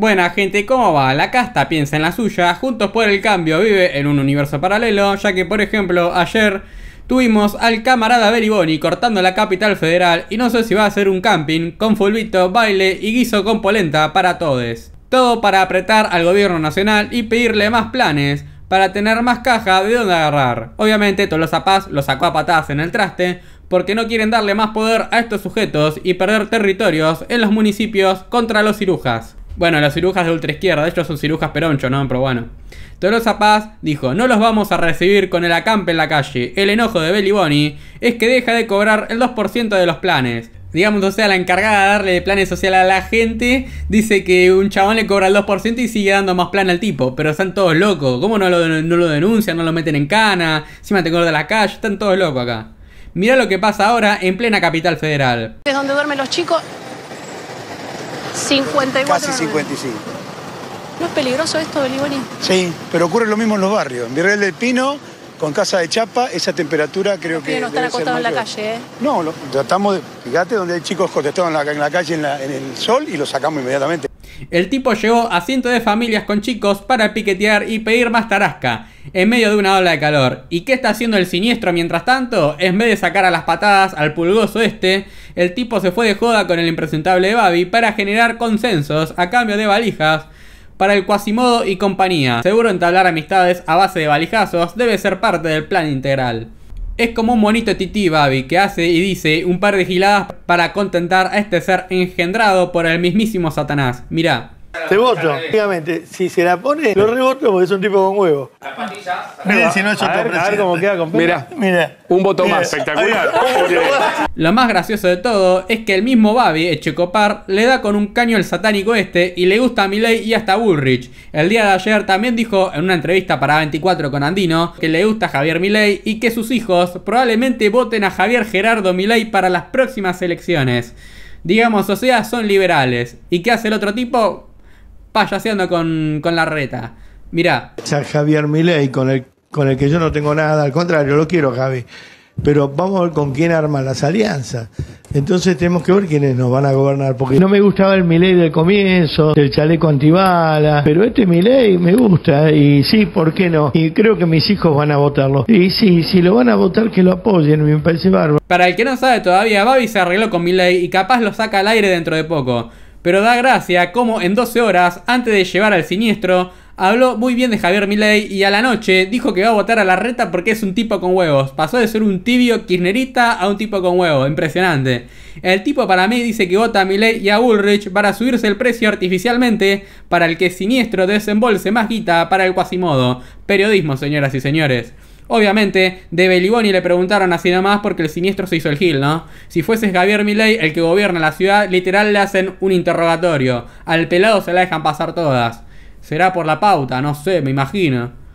Buena gente, ¿cómo va? La casta piensa en la suya, Juntos por el Cambio vive en un universo paralelo, ya que por ejemplo ayer tuvimos al camarada Beriboni cortando la capital federal y no sé si va a ser un camping con fulbito, baile y guiso con polenta para todos, Todo para apretar al gobierno nacional y pedirle más planes para tener más caja de donde agarrar. Obviamente Tolosa Paz los sacó a patadas en el traste porque no quieren darle más poder a estos sujetos y perder territorios en los municipios contra los cirujas. Bueno, las cirujas de ultra izquierda, hecho son cirujas peroncho, ¿no? Pero bueno. Tolosa Paz dijo, no los vamos a recibir con el acampe en la calle. El enojo de Belly Bonnie es que deja de cobrar el 2% de los planes. Digamos, o sea, la encargada de darle planes sociales a la gente dice que un chabón le cobra el 2% y sigue dando más plan al tipo. Pero están todos locos. ¿Cómo no lo, no denuncian? ¿No lo meten en cana? Encima te de la calle. Están todos locos acá. Mira lo que pasa ahora en plena capital federal. Es donde duermen los chicos 55. ¿No es peligroso esto del Sí, pero ocurre lo mismo en los barrios. En Virreal del Pino, con Casa de Chapa, esa temperatura creo que... no están acostados en la calle, ¿eh? No, tratamos de... Fíjate donde hay chicos contestados en la, en la calle en, en el sol y los sacamos inmediatamente. El tipo llegó a cientos de familias con chicos para piquetear y pedir más tarasca en medio de una ola de calor. ¿Y qué está haciendo el siniestro mientras tanto? En vez de sacar a las patadas al pulgoso este, el tipo se fue de joda con el impresentable Babi para generar consensos a cambio de valijas para el Quasimodo y compañía. Seguro entablar amistades a base de valijazos debe ser parte del plan integral. Es como un monito tití Babi que hace y dice un par de giladas para contentar a este ser engendrado por el mismísimo Satanás. Mirá. Te voto. Obviamente, si se la pone, lo reboto porque es un tipo con huevo. Miren si no a, ver, a cómo queda Mira, mira. Un voto más. Espectacular. Lo más gracioso de todo es que el mismo Babi, Echecopar, le da con un caño el satánico este y le gusta a Milei y hasta Bullrich. El día de ayer también dijo en una entrevista para 24 con Andino que le gusta a Javier Milei y que sus hijos probablemente voten a Javier Gerardo Milei para las próximas elecciones. Digamos, o sea, son liberales. ¿Y qué hace el otro tipo? payaseando con, con la reta. Mirá. A Javier Milei, con el, con el que yo no tengo nada, al contrario, lo quiero, Javi. Pero vamos a ver con quién arma las alianzas. Entonces tenemos que ver quiénes nos van a gobernar. Porque no me gustaba el Milei del comienzo, el chaleco antibala, pero este Milei me gusta y sí, ¿por qué no? Y creo que mis hijos van a votarlo. Y sí, si lo van a votar, que lo apoyen, me parece bárbaro. Para el que no sabe todavía, Babi se arregló con Milei y capaz lo saca al aire dentro de poco. Pero da gracia como en 12 horas, antes de llevar al siniestro, habló muy bien de Javier Milei y a la noche dijo que va a votar a la reta porque es un tipo con huevos. Pasó de ser un tibio kirchnerita a un tipo con huevos. Impresionante. El tipo para mí dice que vota a Milei y a Ulrich para subirse el precio artificialmente para el que siniestro desembolse más guita para el cuasimodo. Periodismo, señoras y señores. Obviamente, de Beliboni le preguntaron así nomás porque el siniestro se hizo el gil, ¿no? Si fueses Javier Milei, el que gobierna la ciudad, literal le hacen un interrogatorio. Al pelado se la dejan pasar todas. Será por la pauta, no sé, me imagino.